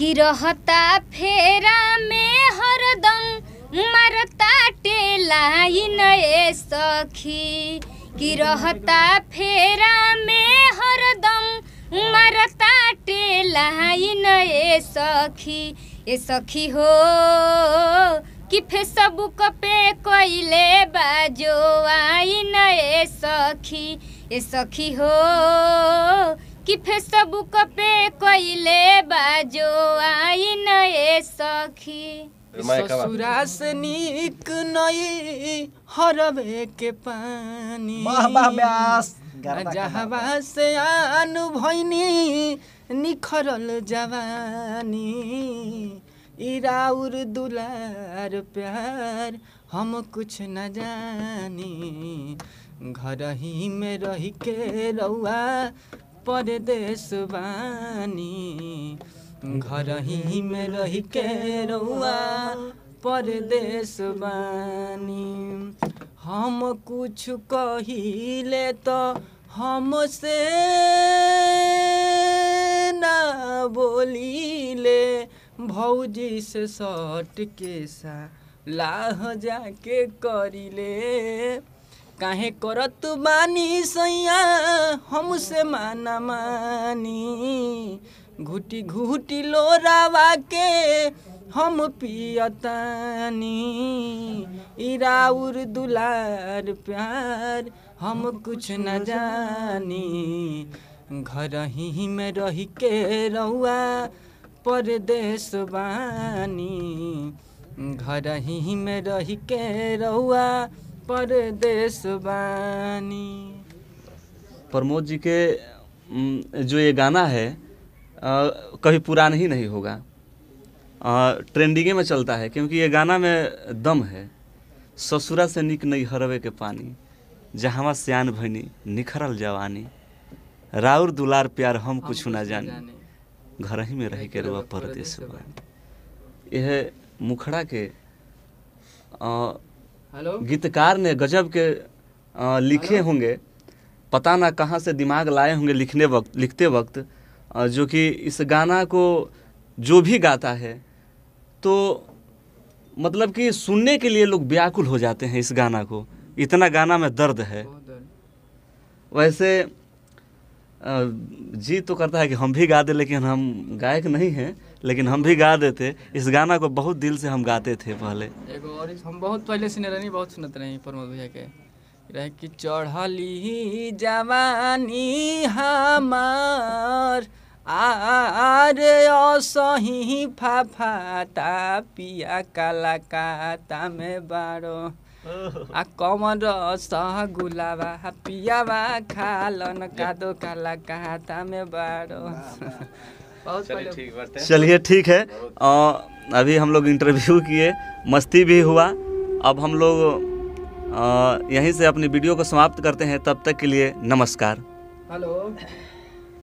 कि रहता फेरा में हरदम मारता टेलाई नए सखी कि रहता फेरा में हरदम मारता टेलाई नए सखी ए सखी हो कि फेसबुक पे कोइले बाजो आई नए सखी ए सखी हो कि फेसबुक पे कइले बाजो आई नए सखी ससुरा से निक नई हरबे के पानी जहवा से आनु भैनी निखरल जवानी इराउर दुलार प्यार हम कुछ न जानी घर ही में रही के रउआ परदेश घर ही में रही के रुआ परदेश हम कुछ कहले तो हमसे ना बोलीले भौजी से सट के सा लाह जाके करिले काहे करत बानी सैया हमसे माना मानी घुटी घुटी लोरावा के हम पियतानी इराउर दुलार प्यार हम कुछ न जानी घर ही में रही के रुआ परदेश बानी घर ही में रही के रुआ परदेश प्रमोद जी के जो ये गाना है आ, कभी पुराना ही नहीं होगा ट्रेंडिंगे में चलता है क्योंकि ये गाना में दम है ससुरा से निक नहीं हरवे के पानी जहाँ सियान भनी निखरल जवानी राउर दुलार प्यार हम, कुछ ना जाने, जाने। घर ही में रह के रुआ परदेश यह मुखड़ा के आ, हेलो गीतकार ने गजब के आ, लिखे होंगे पता ना कहाँ से दिमाग लाए होंगे लिखने वक्त लिखते वक्त जो कि इस गाना को जो भी गाता है तो मतलब कि सुनने के लिए लोग व्याकुल हो जाते हैं इस गाना को इतना गाना में दर्द है वैसे जी तो करता है कि हम भी गा दे लेकिन हम गायक नहीं हैं लेकिन हम भी गा देते इस गाना को बहुत दिल से हम गाते थे पहले एगो और हम बहुत पहले सुने रहे बहुत सुनते रहे प्रमोद भैया के रह कि चढ़ली जवानी हमार आरे असही फाफाता पिया कलाकाता में बारो आ कमर सह गुलाबा पियाबा खालन कादो काला कहता में बारो चलिए ठीक है आ, अभी हम लोग इंटरव्यू किए मस्ती भी हुआ अब हम लोग यहीं से अपनी वीडियो को समाप्त करते हैं तब तक के लिए नमस्कार हेलो